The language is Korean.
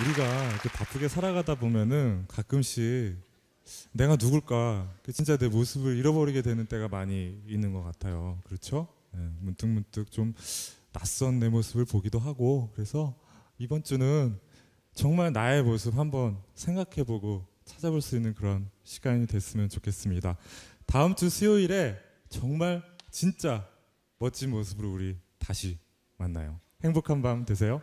우리가 이렇게 바쁘게 살아가다 보면은 가끔씩 내가 누굴까 그 진짜 내 모습을 잃어버리게 되는 때가 많이 있는 것 같아요. 그렇죠? 예, 문득문득 좀 낯선 내 모습을 보기도 하고 그래서 이번 주는 정말 나의 모습 한번 생각해보고 찾아볼 수 있는 그런 시간이 됐으면 좋겠습니다. 다음 주 수요일에 정말 진짜 멋진 모습으로 우리 다시 만나요. 행복한 밤 되세요.